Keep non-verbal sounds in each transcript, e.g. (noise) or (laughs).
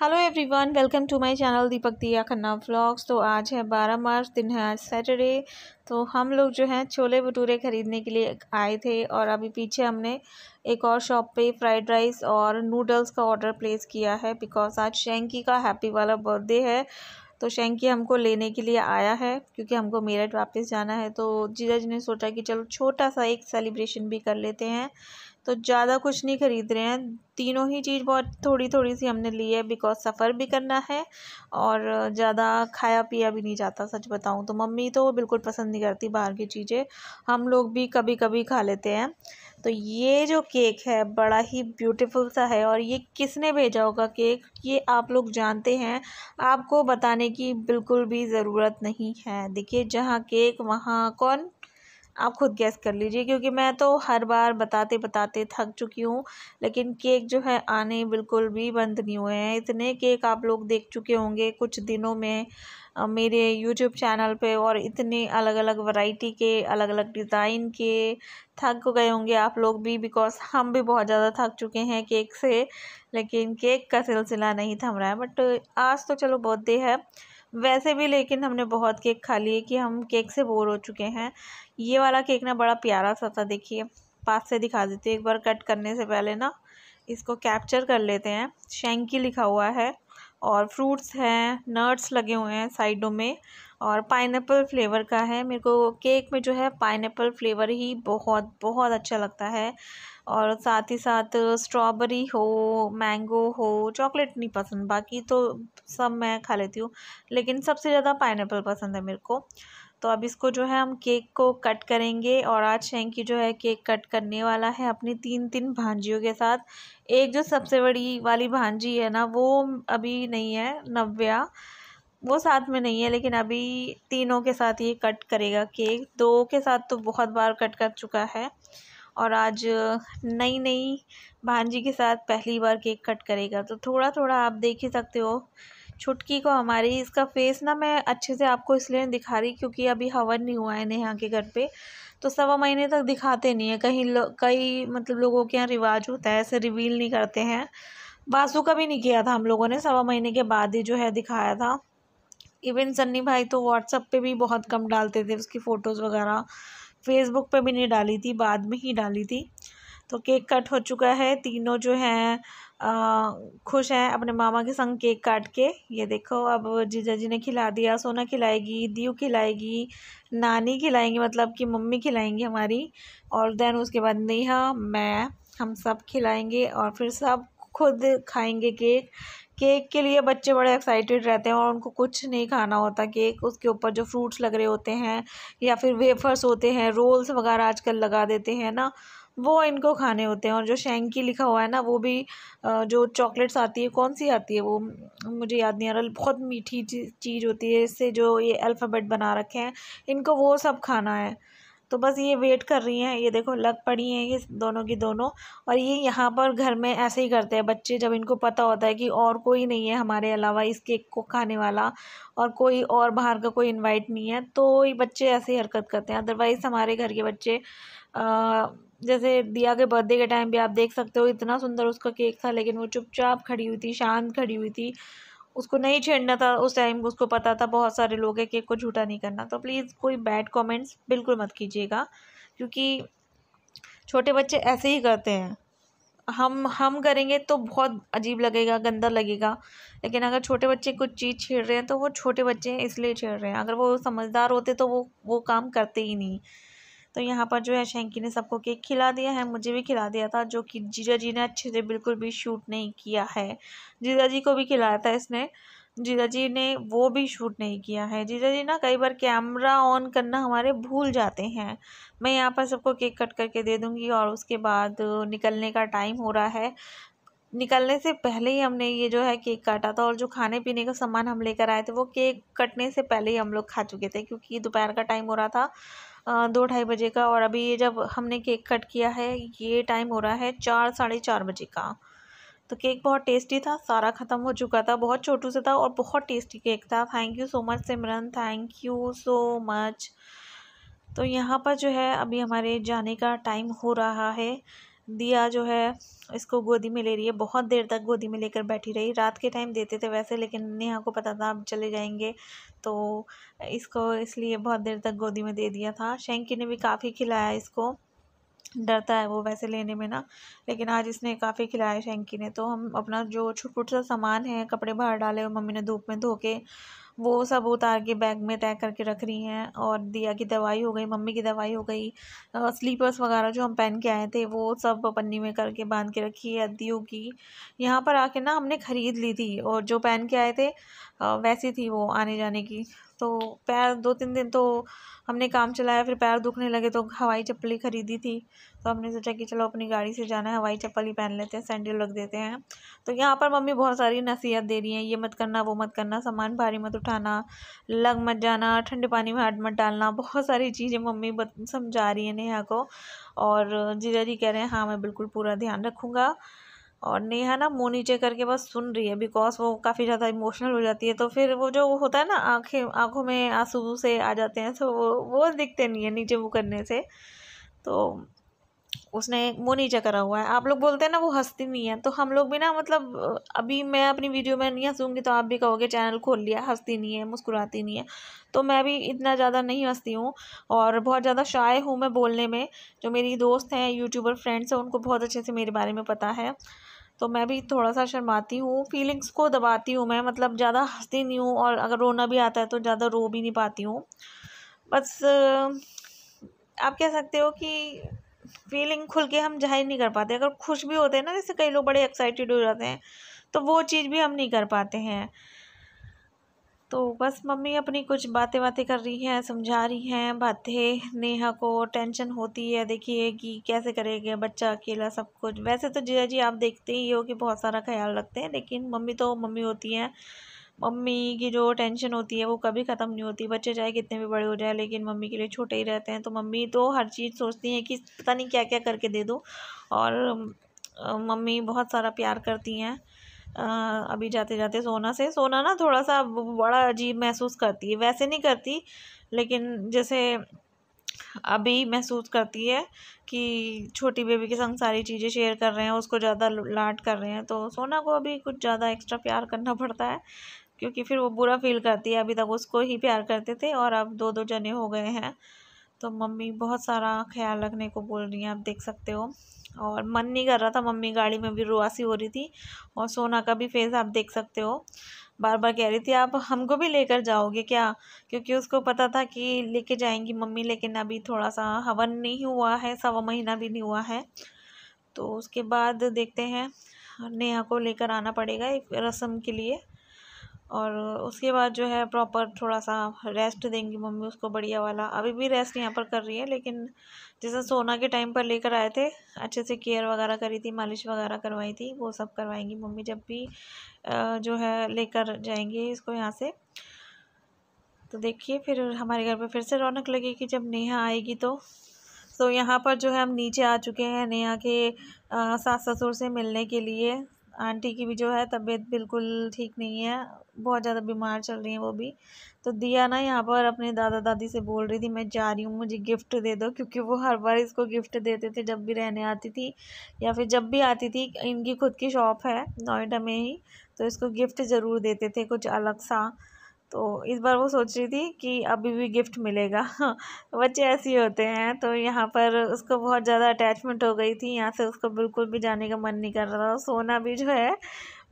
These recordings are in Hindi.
hello everyone welcome to my channel Deepak Diya Khanna vlogs तो आज है 12 मार्च दिन है आज सैटरडे तो हम लोग जो हैं छोले भटूरे ख़रीदने के लिए आए थे और अभी पीछे हमने एक और शॉप पे फ्राइड राइस और नूडल्स का ऑर्डर प्लेस किया है बिकॉज आज शेंकी का हैप्पी वाला बर्थडे है तो शेंकी हमको लेने के लिए आया है क्योंकि हमको मेरठ वापस जाना है तो जीजा जी ने सोचा कि चलो छोटा सा एक सेलिब्रेशन भी कर लेते हैं तो ज़्यादा कुछ नहीं ख़रीद रहे हैं तीनों ही चीज़ बहुत थोड़ी थोड़ी सी हमने ली है बिकॉज सफ़र भी करना है और ज़्यादा खाया पिया भी नहीं जाता सच बताऊँ तो मम्मी तो बिल्कुल पसंद नहीं करती बाहर की चीज़ें हम लोग भी कभी कभी खा लेते हैं तो ये जो केक है बड़ा ही ब्यूटीफुल सा है और ये किसने भेजा होगा केक ये आप लोग जानते हैं आपको बताने की बिल्कुल भी ज़रूरत नहीं है देखिए जहाँ केक वहाँ कौन आप खुद गैस कर लीजिए क्योंकि मैं तो हर बार बताते बताते थक चुकी हूँ लेकिन केक जो है आने बिल्कुल भी बंद नहीं हुए हैं इतने केक आप लोग देख चुके होंगे कुछ दिनों में मेरे यूट्यूब चैनल पे और इतने अलग अलग वैरायटी के अलग अलग डिज़ाइन के थक गए होंगे आप लोग भी बिकॉज़ हम भी बहुत ज़्यादा थक चुके हैं केक से लेकिन केक का सिलसिला नहीं थम रहा है बट आज तो चलो बर्थडे है वैसे भी लेकिन हमने बहुत केक खा लिए कि हम केक से बोर हो चुके हैं ये वाला केक ना बड़ा प्यारा सा था देखिए पास से दिखा देती हूँ एक बार कट करने से पहले ना इसको कैप्चर कर लेते हैं शेंकी लिखा हुआ है और फ्रूट्स हैं नट्स लगे हुए हैं साइडों में और पाइनएप्पल फ्लेवर का है मेरे को केक में जो है पाइनएप्पल फ्लेवर ही बहुत बहुत अच्छा लगता है और साथ ही साथ स्ट्रॉबेरी हो मैंगो हो चॉकलेट नहीं पसंद बाकी तो सब मैं खा लेती हूँ लेकिन सबसे ज़्यादा पाइनएप्पल पसंद है मेरे को तो अब इसको जो है हम केक को कट करेंगे और आज शेंकी जो है केक कट करने वाला है अपनी तीन तीन भांजियों के साथ एक जो सबसे बड़ी वाली भांजी है ना वो अभी नहीं है नव्या वो साथ में नहीं है लेकिन अभी तीनों के साथ ये कट करेगा केक दो के साथ तो बहुत बार कट कर चुका है और आज नई नई भांजी के साथ पहली बार केक कट करेगा तो थोड़ा थोड़ा आप देख ही सकते हो छुटकी को हमारी इसका फेस ना मैं अच्छे से आपको इसलिए दिखा रही क्योंकि अभी हवन नहीं हुआ है नेहा के घर पे तो सवा महीने तक दिखाते नहीं है कहीं कई मतलब लोगों के यहाँ रिवाज होता है ऐसे रिवील नहीं करते हैं बासू का भी नहीं किया था हम लोगों ने सवा महीने के बाद ही जो है दिखाया था इवन सन्नी भाई तो व्हाट्सअप पे भी बहुत कम डालते थे उसकी फ़ोटोज़ वगैरह फेसबुक पे भी नहीं डाली थी बाद में ही डाली थी तो केक कट हो चुका है तीनों जो हैं खुश हैं अपने मामा के संग केक काट के ये देखो अब जीजा जी ने खिला दिया सोना खिलाएगी दीव खिलाएगी नानी खिलाएंगी मतलब कि मम्मी खिलाएंगी हमारी और देन उसके बाद नेहा मैं हम सब खिलाएंगे और फिर सब खुद खाएंगे केक केक के लिए बच्चे बड़े एक्साइटेड रहते हैं और उनको कुछ नहीं खाना होता केक उसके ऊपर जो फ्रूट्स लग रहे होते हैं या फिर वेफर्स होते हैं रोल्स वगैरह आजकल लगा देते हैं ना वो इनको खाने होते हैं और जो शेंकी लिखा हुआ है ना वो भी जो चॉकलेट्स आती है कौन सी आती है वो मुझे याद नहीं आ रहा बहुत मीठी चीज़ होती है इससे जो ये अल्फ़ाबेट बना रखे हैं इनको वो सब खाना है तो बस ये वेट कर रही हैं ये देखो लग पड़ी हैं ये दोनों की दोनों और ये यहाँ पर घर में ऐसे ही करते हैं बच्चे जब इनको पता होता है कि और कोई नहीं है हमारे अलावा इस केक को खाने वाला और कोई और बाहर का कोई इनवाइट नहीं है तो ये बच्चे ऐसे ही हरकत करते हैं अदरवाइज़ हमारे घर के बच्चे आ, जैसे दिया के बर्थडे के टाइम भी आप देख सकते हो इतना सुंदर उसका केक था लेकिन वो चुपचाप खड़ी हुई थी शांत खड़ी हुई थी उसको नहीं छेड़ना था उस टाइम उसको पता था बहुत सारे लोग हैं केक को झूठा नहीं करना तो प्लीज़ कोई बैड कमेंट्स बिल्कुल मत कीजिएगा क्योंकि छोटे बच्चे ऐसे ही करते हैं हम हम करेंगे तो बहुत अजीब लगेगा गंदा लगेगा लेकिन अगर छोटे बच्चे कुछ चीज़ छेड़ रहे हैं तो वो छोटे बच्चे हैं इसलिए छेड़ रहे हैं अगर वो समझदार होते तो वो वो काम करते ही नहीं तो यहाँ पर जो है शेंकी ने सबको केक खिला दिया है मुझे भी खिला दिया था जो कि जीजा जी ने अच्छे से बिल्कुल भी शूट नहीं किया है जीजा जी को भी खिलाया था इसने जीजा जी ने वो भी शूट नहीं किया है जीजा जी ना कई बार कैमरा ऑन करना हमारे भूल जाते हैं मैं यहाँ पर सबको केक कट करके दे दूँगी और उसके बाद निकलने का टाइम हो रहा है निकलने से पहले ही हमने ये जो है केक काटा था और जो खाने पीने का सामान हम लेकर आए थे वो केक कटने से पहले ही हम लोग खा चुके थे क्योंकि दोपहर का टाइम हो रहा था दो ढाई बजे का और अभी ये जब हमने केक कट किया है ये टाइम हो रहा है चार साढ़े चार बजे का तो केक बहुत टेस्टी था सारा ख़त्म हो चुका था बहुत छोटू से था और बहुत टेस्टी केक था thank you so much Simran thank you so much तो यहाँ पर जो है अभी हमारे जाने का टाइम हो रहा है दिया जो है इसको गोदी में ले रही है बहुत देर तक गोदी में लेकर बैठी रही रात के टाइम देते थे वैसे लेकिन नेहा को पता था आप चले जाएंगे तो इसको इसलिए बहुत देर तक गोदी में दे दिया था शेंकी ने भी काफ़ी खिलाया इसको डरता है वो वैसे लेने में ना लेकिन आज इसने काफ़ी खिलाया शेंकी ने तो हम अपना जो छुटपुट सा सामान है कपड़े बाहर डाले और मम्मी ने धूप में धो के वो सब उतार के बैग में तय करके रख रही हैं और दिया की दवाई हो गई मम्मी की दवाई हो गई स्लीपर्स वगैरह जो हम पहन के आए थे वो सब पन्नी में करके बांध के रखी है अद्दियों की यहाँ पर आके ना हमने ख़रीद ली थी और जो पहन के आए थे वैसी थी वो आने जाने की तो पैर दो तीन दिन तो हमने काम चलाया फिर पैर दुखने लगे तो हवाई चप्पल ही ख़रीदी थी तो हमने सोचा कि चलो अपनी गाड़ी से जाना है हवाई चप्पल ही पहन लेते हैं सैंडल रख देते हैं तो यहाँ पर मम्मी बहुत सारी नसीहत दे रही हैं ये मत करना वो मत करना सामान भारी मत उठाना लग मत जाना ठंडे पानी में हाथ मत डालना बहुत सारी चीज़ें मम्मी समझा रही है नेहा को और जीजा जी कह रहे हैं हाँ मैं बिल्कुल पूरा ध्यान रखूँगा और नेहा ना मुँह नीचे करके बस सुन रही है बिकॉज वो काफ़ी ज़्यादा इमोशनल हो जाती है तो फिर वो जो होता है ना आँखें आंखों में आंसू से आ जाते हैं तो वो वो दिखते नहीं है नीचे वो करने से तो उसने मुँह नीचे करा हुआ है आप लोग बोलते हैं ना वो हंसती नहीं है तो हम लोग भी ना मतलब अभी मैं अपनी वीडियो में नहीं हंसूँगी तो आप भी कहोगे चैनल खोल लिया हंसती नहीं है मुस्कुराती नहीं है तो मैं भी इतना ज़्यादा नहीं हंसती हूँ और बहुत ज़्यादा शाय हूँ मैं बोलने में जो मेरी दोस्त हैं यूट्यूबर फ्रेंड्स हैं उनको बहुत अच्छे से मेरे बारे में पता है तो मैं भी थोड़ा सा शर्माती हूँ फीलिंग्स को दबाती हूँ मैं मतलब ज़्यादा हंसती नहीं हूँ और अगर रोना भी आता है तो ज़्यादा रो भी नहीं पाती हूँ बस आप कह सकते हो कि फीलिंग खुल के हम जाहिर नहीं कर पाते अगर खुश भी होते हैं ना जैसे कई लोग बड़े एक्साइटेड हो जाते हैं तो वो चीज़ भी हम नहीं कर पाते हैं तो बस मम्मी अपनी कुछ बातें बातें कर रही हैं समझा रही हैं बातें नेहा को टेंशन होती है देखिए कि कैसे करेगा बच्चा अकेला सब कुछ वैसे तो जिया जी आप देखते ही हो कि बहुत सारा ख्याल रखते हैं लेकिन मम्मी तो मम्मी होती हैं मम्मी की जो टेंशन होती है वो कभी ख़त्म नहीं होती बच्चे चाहे कितने भी बड़े हो जाए लेकिन मम्मी के लिए छोटे ही रहते हैं तो मम्मी तो हर चीज़ सोचती हैं कि पता नहीं क्या क्या करके दे दो और मम्मी बहुत सारा प्यार करती हैं अभी जाते जाते सोना से सोना ना थोड़ा सा बड़ा अजीब महसूस करती है वैसे नहीं करती लेकिन जैसे अभी महसूस करती है कि छोटी बेबी के संग सारी चीज़ें शेयर कर रहे हैं उसको ज़्यादा लाट कर रहे हैं तो सोना को अभी कुछ ज़्यादा एक्स्ट्रा प्यार करना पड़ता है क्योंकि फिर वो बुरा फील करती है अभी तक उसको ही प्यार करते थे और अब दो दो जने हो गए हैं तो मम्मी बहुत सारा ख्याल रखने को बोल रही हैं आप देख सकते हो और मन नहीं कर रहा था मम्मी गाड़ी में भी रुआसी हो रही थी और सोना का भी फेस आप देख सकते हो बार बार कह रही थी आप हमको भी लेकर जाओगे क्या क्योंकि उसको पता था कि लेके जाएंगी मम्मी लेकिन अभी थोड़ा सा हवन नहीं हुआ है सवा महीना भी नहीं हुआ है तो उसके बाद देखते हैं नेहा को लेकर आना पड़ेगा एक रस्म के लिए और उसके बाद जो है प्रॉपर थोड़ा सा रेस्ट देंगी मम्मी उसको बढ़िया वाला अभी भी रेस्ट यहाँ पर कर रही है लेकिन जैसे सोना के टाइम पर लेकर आए थे अच्छे से केयर वगैरह करी थी मालिश वगैरह करवाई थी वो सब करवाएंगी मम्मी जब भी जो है लेकर जाएंगे इसको यहाँ से तो देखिए फिर हमारे घर पर फिर से रौनक लगेगी जब नेहा आएगी तो तो यहाँ पर जो है हम नीचे आ चुके हैं नेहा के सास ससुर से मिलने के लिए आंटी की भी जो है तबीयत बिल्कुल ठीक नहीं है बहुत ज़्यादा बीमार चल रही है वो भी तो दिया ना यहाँ पर अपने दादा दादी से बोल रही थी मैं जा रही हूँ मुझे गिफ्ट दे दो क्योंकि वो हर बार इसको गिफ्ट देते थे जब भी रहने आती थी या फिर जब भी आती थी इनकी खुद की शॉप है नोएडा में ही तो इसको गिफ्ट ज़रूर देते थे कुछ अलग सा तो इस बार वो सोच रही थी कि अभी भी गिफ्ट मिलेगा (laughs) बच्चे ऐसे ही होते हैं तो यहाँ पर उसको बहुत ज़्यादा अटैचमेंट हो गई थी यहाँ से उसको बिल्कुल भी जाने का मन नहीं कर रहा था सोना भी जो है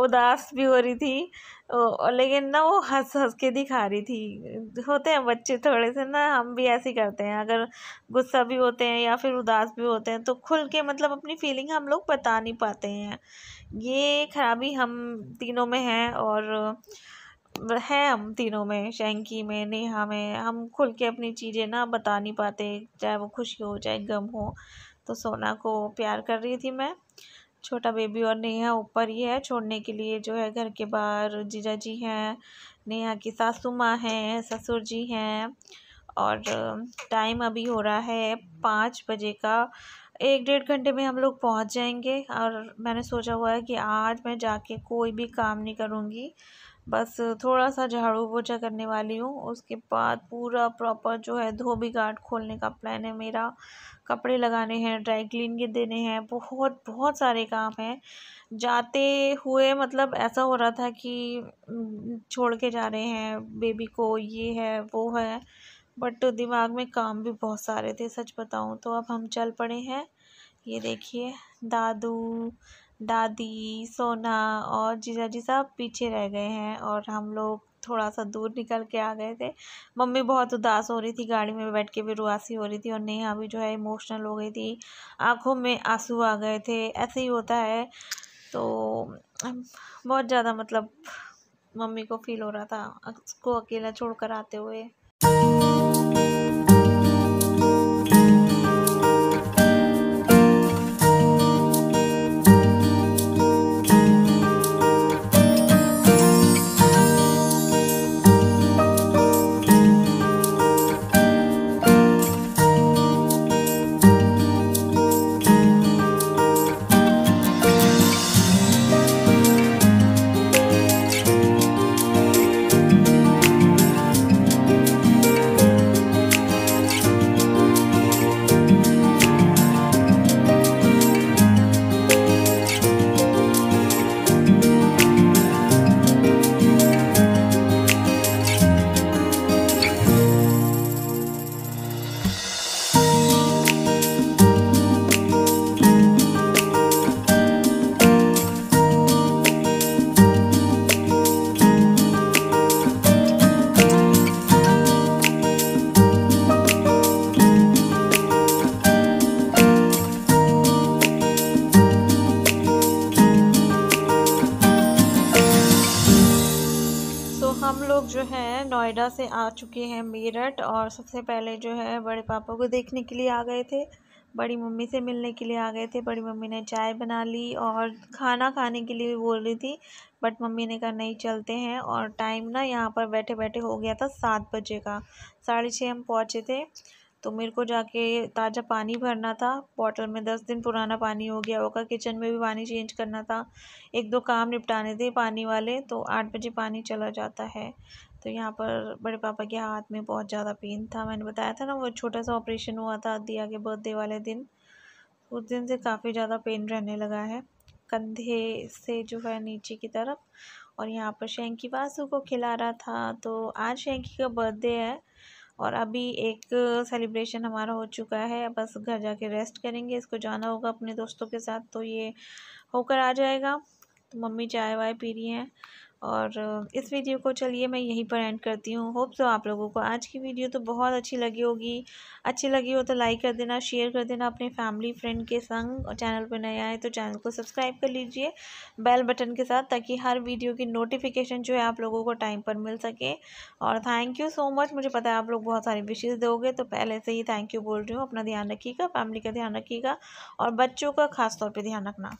उदास भी हो रही थी और लेकिन ना वो हंस हंस के दिखा रही थी होते हैं बच्चे थोड़े से ना हम भी ऐसे करते हैं अगर गुस्सा भी होते हैं या फिर उदास भी होते हैं तो खुल के मतलब अपनी फीलिंग हम लोग बता नहीं पाते हैं ये खराबी हम तीनों में है और हैं हम तीनों में शैंकी में नेहा में हम खुल के अपनी चीज़ें ना बता नहीं पाते चाहे वो खुशी हो चाहे गम हो तो सोना को प्यार कर रही थी मैं छोटा बेबी और नेहा ऊपर ही है छोड़ने के लिए जो है घर के बाहर जीजा जी हैं नेहा की सासू माँ हैं ससुर जी हैं और टाइम अभी हो रहा है पाँच बजे का एक डेढ़ घंटे में हम लोग पहुँच जाएंगे और मैंने सोचा हुआ है कि आज मैं जाके कोई भी काम नहीं करूँगी बस थोड़ा सा झाड़ू पोछा करने वाली हूँ उसके बाद पूरा प्रॉपर जो है धोबी घाट खोलने का प्लान है मेरा कपड़े लगाने हैं ड्राई क्लीन के देने हैं बहुत बहुत सारे काम हैं जाते हुए मतलब ऐसा हो रहा था कि छोड़ के जा रहे हैं बेबी को ये है वो है बट दिमाग में काम भी बहुत सारे थे सच बताऊँ तो अब हम चल पड़े हैं ये देखिए दादू दादी सोना और जीजा जी सब पीछे रह गए हैं और हम लोग थोड़ा सा दूर निकल के आ गए थे मम्मी बहुत उदास हो रही थी गाड़ी में बैठ के भी रुआसी हो रही थी और नेहा भी जो है इमोशनल हो गई थी आंखों में आंसू आ गए थे ऐसे ही होता है तो बहुत ज़्यादा मतलब मम्मी को फील हो रहा था उसको अकेला छोड़ कर आते हुए से आ चुके हैं मेरठ और सबसे पहले जो है बड़े पापा को देखने के लिए आ गए थे बड़ी मम्मी से मिलने के लिए आ गए थे बड़ी मम्मी ने चाय बना ली और खाना खाने के लिए भी बोल रही थी बट मम्मी ने कहा नहीं चलते हैं और टाइम ना यहाँ पर बैठे बैठे हो गया था सात बजे का साढ़े छः हम पहुँचे थे तो मेरे को जाके ताज़ा पानी भरना था बॉटल में दस दिन पुराना पानी हो गया होगा किचन में भी पानी चेंज करना था एक दो काम निपटाने थे पानी वाले तो आठ बजे पानी चला जाता है तो यहाँ पर बड़े पापा के हाथ में बहुत ज़्यादा पेन था मैंने बताया था ना वो छोटा सा ऑपरेशन हुआ था दिया के बर्थडे वाले दिन उस दिन से काफ़ी ज़्यादा पेन रहने लगा है कंधे से जो है नीचे की तरफ और यहाँ पर शेंकी वासु को खिला रहा था तो आज शेंकी का बर्थडे है और अभी एक सेलिब्रेशन हमारा हो चुका है बस घर जाके रेस्ट करेंगे इसको जाना होगा अपने दोस्तों के साथ तो ये होकर आ जाएगा तो मम्मी चाय वाय पी रही हैं और इस वीडियो को चलिए मैं यहीं पर एंड करती हूँ होप सो तो आप लोगों को आज की वीडियो तो बहुत अच्छी लगी होगी अच्छी लगी हो तो लाइक कर देना शेयर कर देना अपने फैमिली फ्रेंड के संग और चैनल पर नया आए तो चैनल को सब्सक्राइब कर लीजिए बेल बटन के साथ ताकि हर वीडियो की नोटिफिकेशन जो है आप लोगों को टाइम पर मिल सके और थैंक यू सो मच मुझे पता है आप लोग बहुत सारी विशेज़ दोगे तो पहले से ही थैंक यू बोल रही हूँ अपना ध्यान रखिएगा फैमिली का ध्यान रखिएगा और बच्चों का खास तौर ध्यान रखना